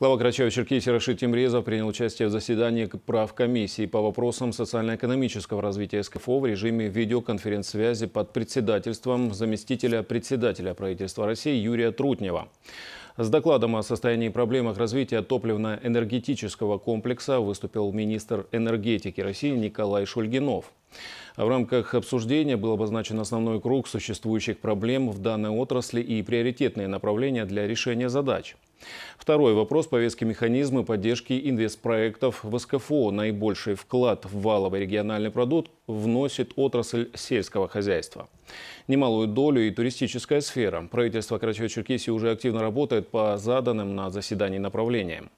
Глава Карачаева-Черкесии Рашид Тимрезов принял участие в заседании прав комиссии по вопросам социально-экономического развития СКФО в режиме видеоконференц-связи под председательством заместителя председателя правительства России Юрия Трутнева. С докладом о состоянии и проблемах развития топливно-энергетического комплекса выступил министр энергетики России Николай Шульгинов. В рамках обсуждения был обозначен основной круг существующих проблем в данной отрасли и приоритетные направления для решения задач. Второй вопрос повестки механизмы поддержки инвестпроектов в СКФО. Наибольший вклад в валовый региональный продукт вносит отрасль сельского хозяйства. Немалую долю и туристическая сфера. Правительство Карачаево-Черкесии уже активно работает по заданным на заседании направлениям.